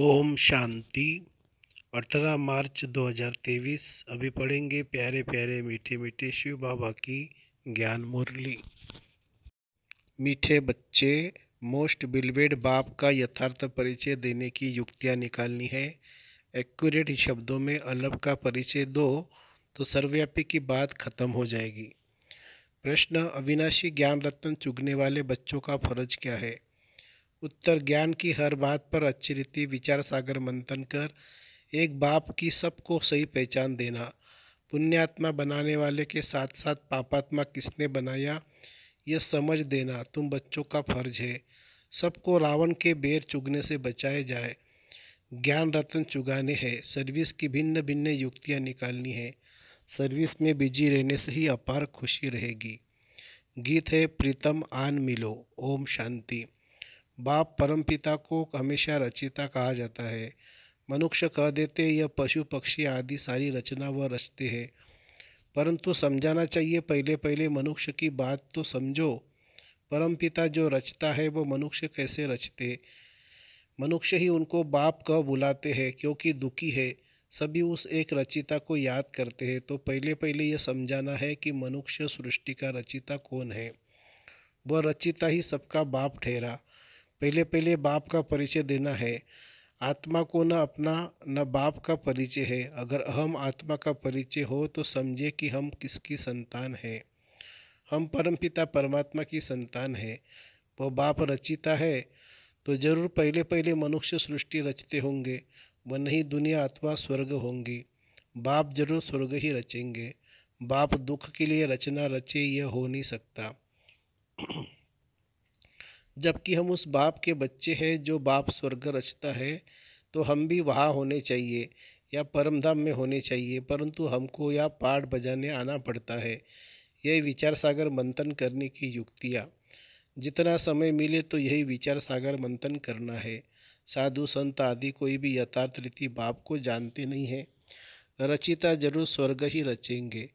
ओम शांति 18 मार्च 2023 अभी पढ़ेंगे प्यारे प्यारे मीठे मीठे शिव बाबा की ज्ञान मुरली मीठे बच्चे मोस्ट बिलवेड बाप का यथार्थ परिचय देने की युक्तियाँ निकालनी है एक्यूरेट शब्दों में अलभ का परिचय दो तो सर्वव्यापी की बात खत्म हो जाएगी प्रश्न अविनाशी ज्ञान रत्न चुगने वाले बच्चों का फर्ज क्या है उत्तर ज्ञान की हर बात पर अच्छी रीति विचार सागर मंथन कर एक बाप की सबको सही पहचान देना पुण्यात्मा बनाने वाले के साथ साथ पापात्मा किसने बनाया यह समझ देना तुम बच्चों का फर्ज है सबको रावण के बेर चुगने से बचाया जाए ज्ञान रत्न चुगाने हैं सर्विस की भिन्न भिन्न युक्तियाँ निकालनी है सर्विस में बिजी रहने से ही अपार खुशी रहेगी गीत है प्रीतम आन मिलो ओम शांति बाप परमपिता को हमेशा रचिता कहा जाता है मनुष्य कह देते या पशु पक्षी आदि सारी रचना वह रचते हैं परंतु समझाना चाहिए पहले पहले मनुष्य की बात तो समझो परमपिता जो रचता है वो मनुष्य कैसे रचते मनुष्य ही उनको बाप कह बुलाते हैं क्योंकि दुखी है सभी उस एक रचिता को याद करते हैं तो पहले पहले यह समझाना है कि मनुष्य सृष्टि का रचिता कौन है वह रचिता ही सबका बाप ठहरा पहले पहले बाप का परिचय देना है आत्मा को न अपना न बाप का परिचय है अगर अहम आत्मा का परिचय हो तो समझे कि हम किसकी संतान हैं हम परमपिता परमात्मा की संतान है वह बाप रचिता है तो जरूर पहले पहले मनुष्य सृष्टि रचते होंगे वह नहीं दुनिया आत्मा स्वर्ग होंगी बाप जरूर स्वर्ग ही रचेंगे बाप दुख के लिए रचना रचे यह हो नहीं सकता जबकि हम उस बाप के बच्चे हैं जो बाप स्वर्ग रचता है तो हम भी वहाँ होने चाहिए या परमधाम में होने चाहिए परंतु हमको यह पाठ बजाने आना पड़ता है यह विचार सागर मंथन करने की युक्तियाँ जितना समय मिले तो यही विचार सागर मंथन करना है साधु संत आदि कोई भी यथार्थ रीति बाप को जानते नहीं है रचिता जरूर स्वर्ग ही रचेंगे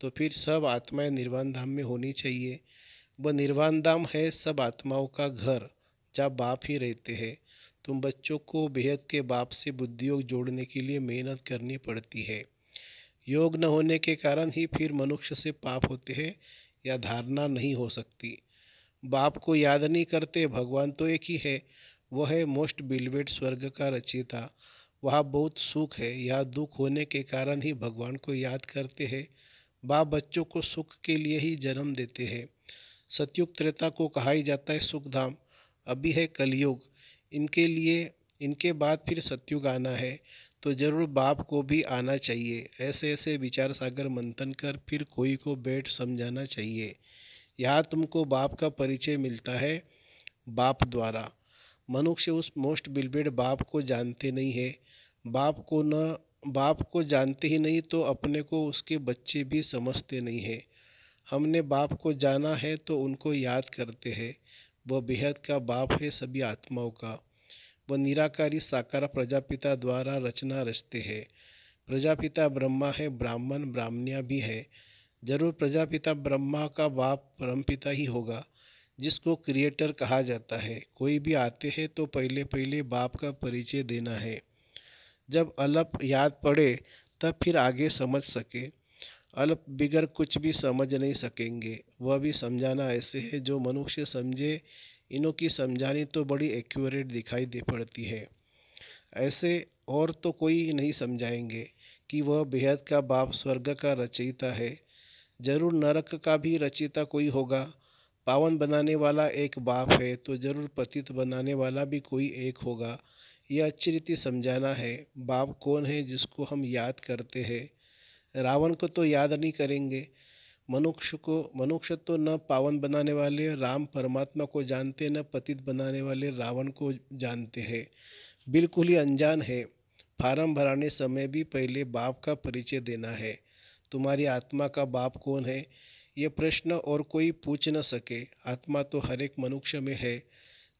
तो फिर सब आत्माएं निर्वाण धाम में होनी चाहिए वह निर्वाण धाम है सब आत्माओं का घर जहाँ बाप ही रहते हैं तुम बच्चों को बेहद के बाप से बुद्धियोग जोड़ने के लिए मेहनत करनी पड़ती है योग न होने के कारण ही फिर मनुष्य से पाप होते हैं या धारणा नहीं हो सकती बाप को याद नहीं करते भगवान तो एक ही है वह है मोस्ट बिलवेड स्वर्ग का रचयिता वहाँ बहुत सुख है या दुख होने के कारण ही भगवान को याद करते हैं बाप बच्चों को सुख के लिए ही जन्म देते हैं सतयुग त्रेता को कहा ही जाता है सुखधाम अभी है कलयुग इनके लिए इनके बाद फिर सतयुग आना है तो ज़रूर बाप को भी आना चाहिए ऐसे ऐसे विचार सागर मंथन कर फिर कोई को बैठ समझाना चाहिए यहाँ तुमको बाप का परिचय मिलता है बाप द्वारा मनुष्य उस मोस्ट बिलबेड बाप को जानते नहीं है बाप को न बाप को जानते ही नहीं तो अपने को उसके बच्चे भी समझते नहीं है हमने बाप को जाना है तो उनको याद करते हैं वह बेहद का बाप है सभी आत्माओं का वह निराकारी साकार प्रजापिता द्वारा रचना रचते हैं प्रजापिता ब्रह्मा है ब्राह्मण ब्राह्मणिया भी है जरूर प्रजापिता ब्रह्मा का बाप परमपिता ही होगा जिसको क्रिएटर कहा जाता है कोई भी आते हैं तो पहले पहले बाप का परिचय देना है जब अलप याद पड़े तब फिर आगे समझ सके अल्प बिगर कुछ भी समझ नहीं सकेंगे वह भी समझाना ऐसे है जो मनुष्य समझे इनों की समझानी तो बड़ी एक्यूरेट दिखाई दे पड़ती है ऐसे और तो कोई नहीं समझाएंगे कि वह बेहद का बाप स्वर्ग का रचयिता है जरूर नरक का भी रचयिता कोई होगा पावन बनाने वाला एक बाप है तो जरूर पतित बनाने वाला भी कोई एक होगा यह अच्छी रीति समझाना है बाप कौन है जिसको हम याद करते हैं रावण को तो याद नहीं करेंगे मनुष्य को मनुष्य तो न पावन बनाने वाले राम परमात्मा को जानते न पतित बनाने वाले रावण को जानते हैं बिल्कुल ही अनजान है फार्म भराने समय भी पहले बाप का परिचय देना है तुम्हारी आत्मा का बाप कौन है ये प्रश्न और कोई पूछ न सके आत्मा तो हर एक मनुष्य में है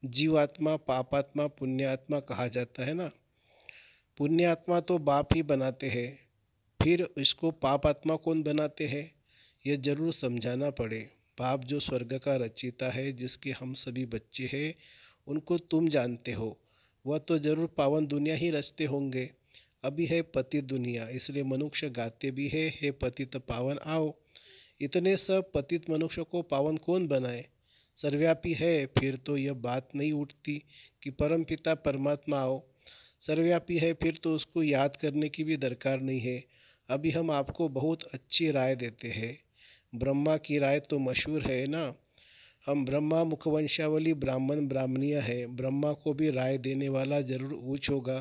जीवात्मा पापात्मा पुण्यात्मा कहा जाता है ना पुण्यात्मा तो बाप ही बनाते हैं फिर इसको पाप आत्मा कौन बनाते हैं यह जरूर समझाना पड़े पाप जो स्वर्ग का रचिता है जिसके हम सभी बच्चे हैं उनको तुम जानते हो वह तो जरूर पावन दुनिया ही रचते होंगे अभी है पति दुनिया इसलिए मनुष्य गाते भी है हे पतित पावन आओ इतने सब पतित मनुष्य को पावन कौन बनाए सर्वव्यापी है फिर तो यह बात नहीं उठती कि परम पिता परमात्मा आओ सर्वव्यापी है फिर तो उसको याद करने की भी दरकार नहीं है अभी हम आपको बहुत अच्छी राय देते हैं ब्रह्मा की राय तो मशहूर है ना हम ब्रह्मा मुखवंशावली ब्राह्मण ब्राह्मणीय है ब्रह्मा को भी राय देने वाला जरूर ऊँच होगा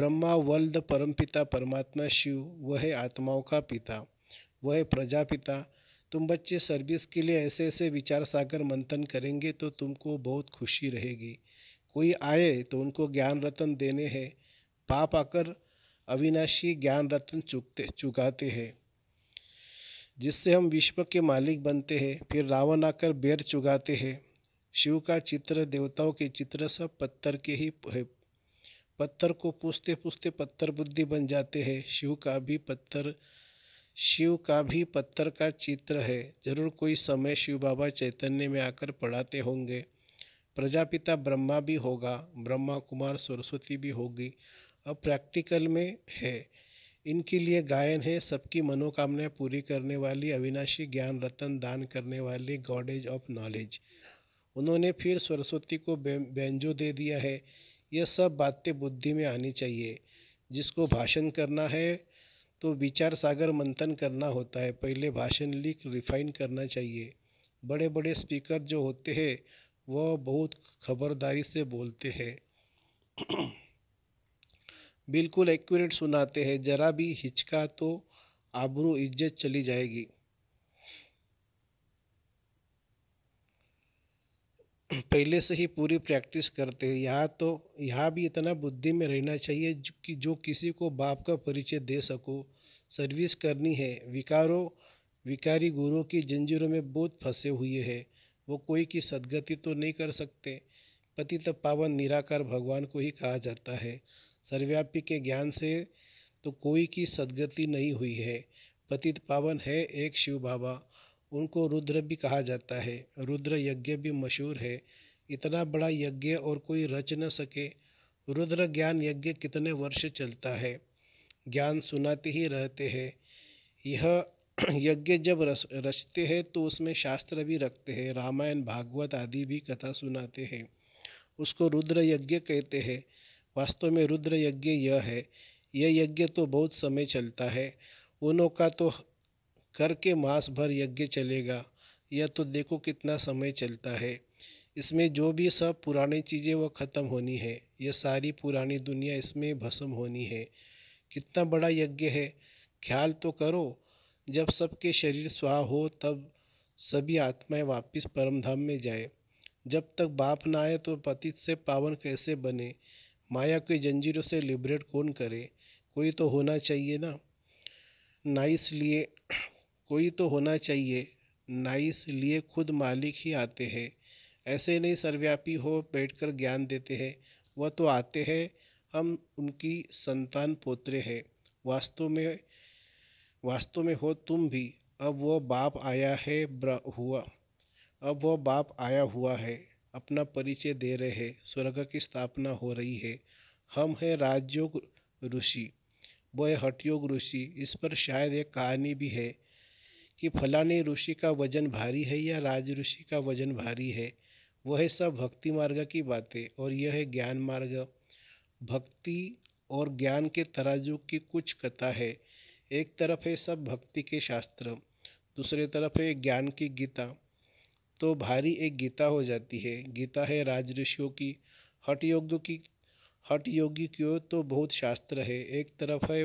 ब्रह्मा वल्द परमपिता परमात्मा शिव वह है आत्माओं का पिता वह प्रजापिता तुम बच्चे सर्विस के लिए ऐसे ऐसे विचार सागर मंथन करेंगे तो तुमको बहुत खुशी रहेगी कोई आए तो उनको ज्ञान रतन देने हैं पाप आकर अविनाशी ज्ञान रत्न चुकते चुकाते हैं जिससे हम विश्व के मालिक बनते हैं फिर रावण आकर बेर चुगाते हैं शिव का चित्र देवताओं के चित्र सब पत्थर के ही है पत्थर को पूछते पूछते पत्थर बुद्धि बन जाते हैं शिव का भी पत्थर शिव का भी पत्थर का चित्र है जरूर कोई समय शिव बाबा चैतन्य में आकर पढ़ाते होंगे प्रजापिता ब्रह्मा भी होगा ब्रह्मा कुमार सरस्वती भी होगी अब प्रैक्टिकल में है इनके लिए गायन है सबकी मनोकामनाएं पूरी करने वाली अविनाशी ज्ञान रतन दान करने वाली गॉडेज ऑफ नॉलेज उन्होंने फिर सरस्वती को बैंजो दे दिया है यह सब बातें बुद्धि में आनी चाहिए जिसको भाषण करना है तो विचार सागर मंथन करना होता है पहले भाषण लिख रिफाइन करना चाहिए बड़े बड़े स्पीकर जो होते हैं वह बहुत खबरदारी से बोलते हैं बिल्कुल एक्यूरेट सुनाते हैं ज़रा भी हिचका तो आबरू इज्जत चली जाएगी पहले से ही पूरी प्रैक्टिस करते हैं यहाँ तो यहाँ भी इतना बुद्धि में रहना चाहिए कि जो किसी को बाप का परिचय दे सको सर्विस करनी है विकारों विकारी गुरुओं की जंजीरों में बहुत फंसे हुए हैं वो कोई की सदगति तो नहीं कर सकते पति तब पावन निराकार भगवान को ही कहा जाता है सर्वव्यापी के ज्ञान से तो कोई की सदगति नहीं हुई है पतित पावन है एक शिव बाबा उनको रुद्र भी कहा जाता है रुद्र यज्ञ भी मशहूर है इतना बड़ा यज्ञ और कोई रच न सके रुद्र ज्ञान यज्ञ कितने वर्ष चलता है ज्ञान सुनाते ही रहते हैं यह यज्ञ जब रस रचते हैं तो उसमें शास्त्र भी रखते हैं रामायण भागवत आदि भी कथा सुनाते हैं उसको रुद्र यज्ञ कहते हैं वास्तव में रुद्र यज्ञ यह है यह यज्ञ तो बहुत समय चलता है उनों का तो करके मास भर यज्ञ चलेगा यह तो देखो कितना समय चलता है इसमें जो भी सब पुरानी चीज़ें वह ख़त्म होनी है यह सारी पुरानी दुनिया इसमें भस्म होनी है कितना बड़ा यज्ञ है ख्याल तो करो जब सबके शरीर स्वाह हो तब सभी आत्माएं वापस परमधाम में जाए जब तक बाप ना आए तो पति से पावन कैसे बने माया की जंजीरों से लिबरेट कौन करे कोई तो होना चाहिए ना नाइस लिए कोई तो होना चाहिए नाइस लिए खुद मालिक ही आते हैं ऐसे नहीं सर्वव्यापी हो बैठकर ज्ञान देते हैं वह तो आते हैं हम उनकी संतान पोत्रे हैं वास्तव में वास्तव में हो तुम भी अब वो बाप आया है हुआ अब वो बाप आया हुआ है अपना परिचय दे रहे हैं स्वर्ग की स्थापना हो रही है हम हैं राजयोग ऋषि वो है हटयोग ऋषि इस पर शायद एक कहानी भी है कि फलाने ऋषि का वजन भारी है या राज ऋषि का वजन भारी है वह है सब भक्ति मार्ग की बातें और यह है ज्ञान मार्ग भक्ति और ज्ञान के तराजू की कुछ कथा है एक तरफ है सब भक्ति के शास्त्र दूसरे तरफ है ज्ञान की गीता तो भारी एक गीता हो जाती है गीता है राज ऋषियों की हठ योग की हठ योगी क्यों तो बहुत शास्त्र है एक तरफ है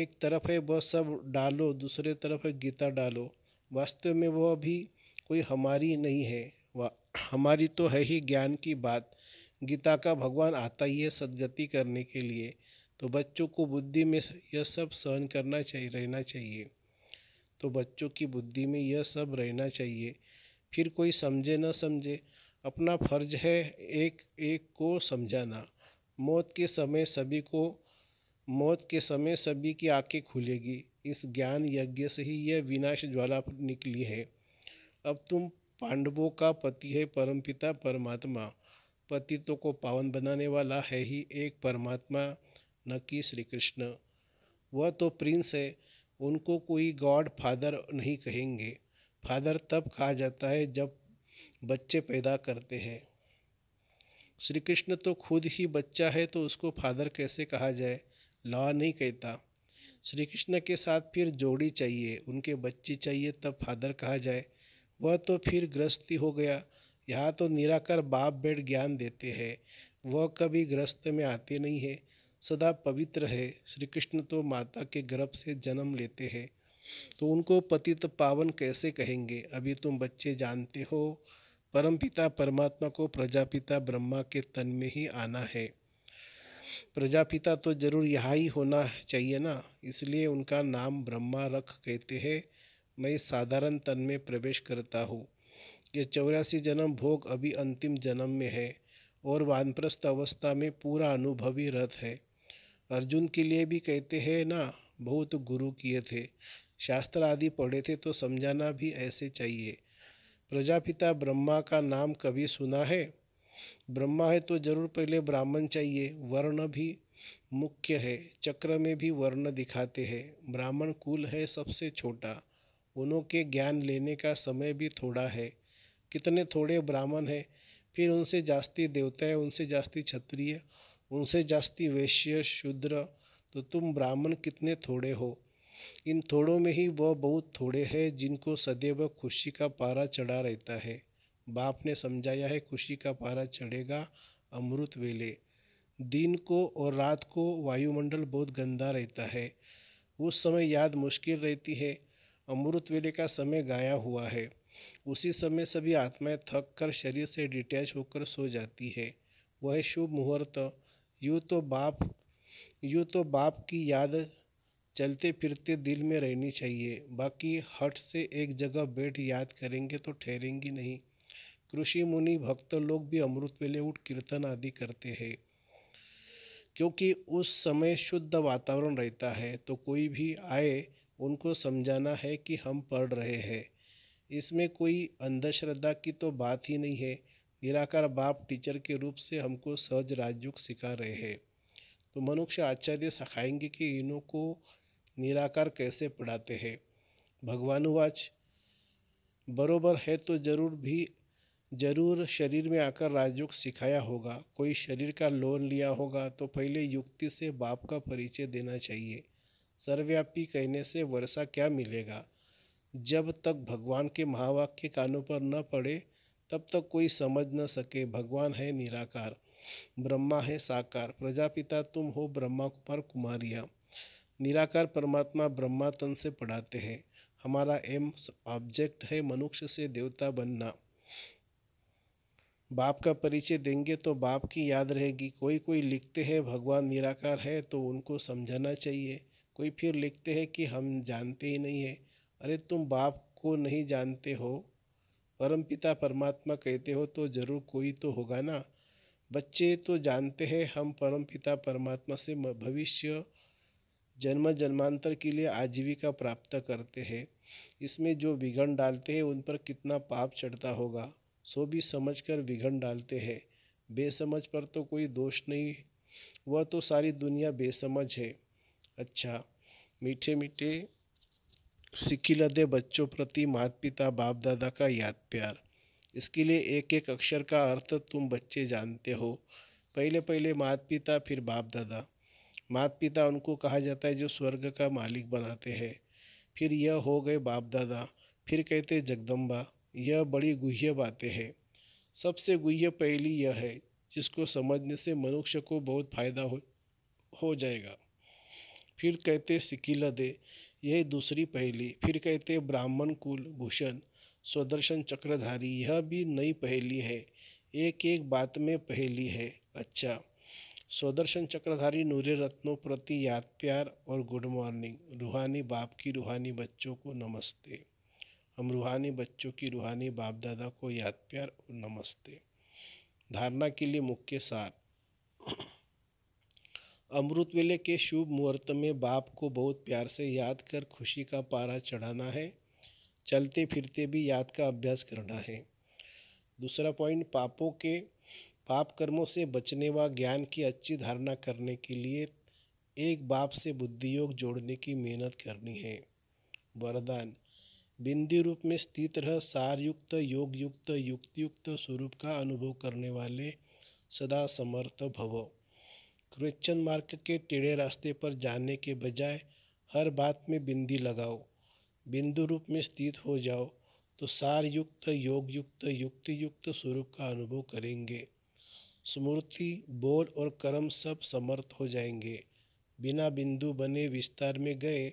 एक तरफ है वह सब डालो दूसरे तरफ है गीता डालो वास्तव में वह अभी कोई हमारी नहीं है वह हमारी तो है ही ज्ञान की बात गीता का भगवान आता ही है सदगति करने के लिए तो बच्चों को बुद्धि में यह सब सहन करना चाहिए रहना चाहिए तो बच्चों की बुद्धि में यह सब रहना चाहिए फिर कोई समझे न समझे अपना फर्ज है एक एक को समझाना मौत के समय सभी को मौत के समय सभी की आंखें खुलेगी इस ज्ञान यज्ञ से ही यह विनाश ज्वाला निकली है अब तुम पांडवों का पति है परमपिता परमात्मा पतितों को पावन बनाने वाला है ही एक परमात्मा न कि श्री कृष्ण वह तो प्रिंस है उनको कोई गॉड फादर नहीं कहेंगे फादर तब कहा जाता है जब बच्चे पैदा करते हैं श्री कृष्ण तो खुद ही बच्चा है तो उसको फादर कैसे कहा जाए लॉ नहीं कहता श्री कृष्ण के साथ फिर जोड़ी चाहिए उनके बच्चे चाहिए तब फादर कहा जाए वह तो फिर गृहस्थी हो गया यहाँ तो निराकर बाप बेट ज्ञान देते हैं वह कभी ग्रस्त में आते नहीं है सदा पवित्र है श्री कृष्ण तो माता के गर्भ से जन्म लेते हैं तो उनको पतित पावन कैसे कहेंगे अभी तुम बच्चे जानते हो परम पिता परमात्मा को प्रजापिता ब्रह्मा के तन में ही आना है प्रजापिता तो जरूर यहाँ ही होना चाहिए ना इसलिए उनका नाम ब्रह्मा रख कहते हैं मैं साधारण तन में प्रवेश करता हूँ ये चौरासी जन्म भोग अभी अंतिम जन्म में है और वानप्रस्थ अवस्था में पूरा अनुभवी रथ है अर्जुन के लिए भी कहते हैं ना बहुत गुरु किए थे शास्त्र आदि पढ़े थे तो समझाना भी ऐसे चाहिए प्रजापिता ब्रह्मा का नाम कभी सुना है ब्रह्मा है तो जरूर पहले ब्राह्मण चाहिए वर्ण भी मुख्य है चक्र में भी वर्ण दिखाते हैं ब्राह्मण कुल है सबसे छोटा उनों के ज्ञान लेने का समय भी थोड़ा है कितने थोड़े ब्राह्मण हैं फिर उनसे जास्ती देवता है उनसे जास्ती क्षत्रिय उनसे जास्ती वैश्य शूद्र तो तुम ब्राह्मण कितने थोड़े हो इन थोड़ों में ही वह बहुत थोड़े हैं जिनको सदैव खुशी का पारा चढ़ा रहता है बाप ने समझाया है खुशी का पारा चढ़ेगा अमृत वेले दिन को और रात को वायुमंडल बहुत गंदा रहता है उस समय याद मुश्किल रहती है अमृत वेले का समय गाया हुआ है उसी समय सभी आत्माएं थक कर शरीर से डिटैच होकर सो जाती है वह शुभ मुहूर्त यूँ तो बाप यूँ तो बाप की याद चलते फिरते दिल में रहनी चाहिए बाकी हट से एक जगह बैठ याद करेंगे तो ठहरेंगी नहीं कृषि मुनि भक्त लोग भी अमृत वेले उठ कीर्तन आदि करते हैं क्योंकि उस समय शुद्ध वातावरण रहता है तो कोई भी आए उनको समझाना है कि हम पढ़ रहे हैं इसमें कोई अंधश्रद्धा की तो बात ही नहीं है निराकार बाप टीचर के रूप से हमको सहज राजयुग सिखा रहे हैं तो मनुष्य आचार्य सिखाएंगे कि इनों को निराकार कैसे पढ़ाते हैं भगवानुवाच बरोबर है तो जरूर भी जरूर शरीर में आकर राजयोग सिखाया होगा कोई शरीर का लोन लिया होगा तो पहले युक्ति से बाप का परिचय देना चाहिए सर्वव्यापी कहने से वर्षा क्या मिलेगा जब तक भगवान के महावाक्य कानों पर न पड़े तब तक कोई समझ न सके भगवान है निराकार ब्रह्मा है साकार प्रजापिता तुम हो ब्रह्मा पर कुमारिया निराकार परमात्मा ब्रह्मा तन से पढ़ाते हैं हमारा एम ऑब्जेक्ट है मनुष्य से देवता बनना बाप का परिचय देंगे तो बाप की याद रहेगी कोई कोई लिखते हैं भगवान निराकार है तो उनको समझाना चाहिए कोई फिर लिखते हैं कि हम जानते ही नहीं है अरे तुम बाप को नहीं जानते हो परमपिता परमात्मा कहते हो तो जरूर कोई तो होगा ना बच्चे तो जानते हैं हम परम पिता परमात्मा से भविष्य जन्म जन्मांतर के लिए आजीविका प्राप्त करते हैं इसमें जो विघन डालते हैं उन पर कितना पाप चढ़ता होगा सो भी समझ कर विघन डालते हैं बेसमझ पर तो कोई दोष नहीं वह तो सारी दुनिया बेसमझ है अच्छा मीठे मीठे सिकिलदे बच्चों प्रति माता पिता बाप दादा का याद प्यार इसके लिए एक एक अक्षर का अर्थ तुम बच्चे जानते हो पहले पहले मात पिता फिर बाप दादा मात पिता उनको कहा जाता है जो स्वर्ग का मालिक बनाते हैं फिर यह हो गए बाप दादा फिर कहते जगदम्बा यह बड़ी गुह्य बातें हैं सबसे गुह्य पहली यह है जिसको समझने से मनुष्य को बहुत फायदा हो हो जाएगा फिर कहते सिकिल दे यह दूसरी पहली फिर कहते ब्राह्मण कुल भूषण स्वदर्शन चक्रधारी यह भी नई पहेली है एक एक बात में पहेली है अच्छा स्वदर्शन चक्रधारी नूरे रत्नों प्रति याद प्यार और गुड मॉर्निंग रूहानी बाप की रूहानी बच्चों को नमस्ते हम रूहानी बच्चों की रूहानी बाप दादा को याद प्यार और नमस्ते धारणा के लिए मुख्य सार अमृत वेले के शुभ मुहूर्त में बाप को बहुत प्यार से याद कर खुशी का पारा चढ़ाना है चलते फिरते भी याद का अभ्यास करना है दूसरा पॉइंट पापों के पाप कर्मों से बचने व ज्ञान की अच्छी धारणा करने के लिए एक बाप से बुद्धि योग जोड़ने की मेहनत करनी है वरदान बिंदी रूप में स्थित रह सार युक्त योग युक्त युक्त युक्त स्वरूप का अनुभव करने वाले सदा समर्थ भव क्रिश्चन मार्ग के टेढ़े रास्ते पर जाने के बजाय हर बात में बिंदी लगाओ बिंदु रूप में स्थित हो जाओ तो सार युक्त योग युक्त युक्ति युक्त स्वरूप का अनुभव करेंगे स्मृति बोल और कर्म सब समर्थ हो जाएंगे बिना बिंदु बने विस्तार में गए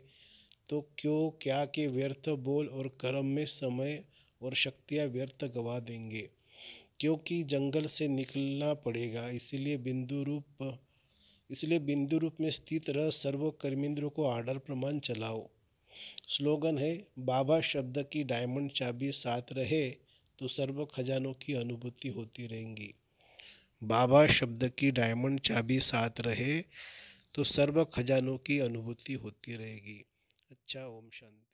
तो क्यों क्या के व्यर्थ बोल और कर्म में समय और शक्तियाँ व्यर्थ गवा देंगे क्योंकि जंगल से निकलना पड़ेगा इसलिए बिंदु रूप इसलिए बिंदु रूप में स्थित रह सर्व कर्मिंद्रों को आर्डर प्रमाण चलाओ स्लोगन है बाबा शब्द की डायमंड चाबी साथ रहे तो सर्व खजानों की अनुभूति होती रहेंगी बाबा शब्द की डायमंड चाबी साथ रहे तो सर्व खजानों की अनुभूति होती रहेगी अच्छा ओम शांति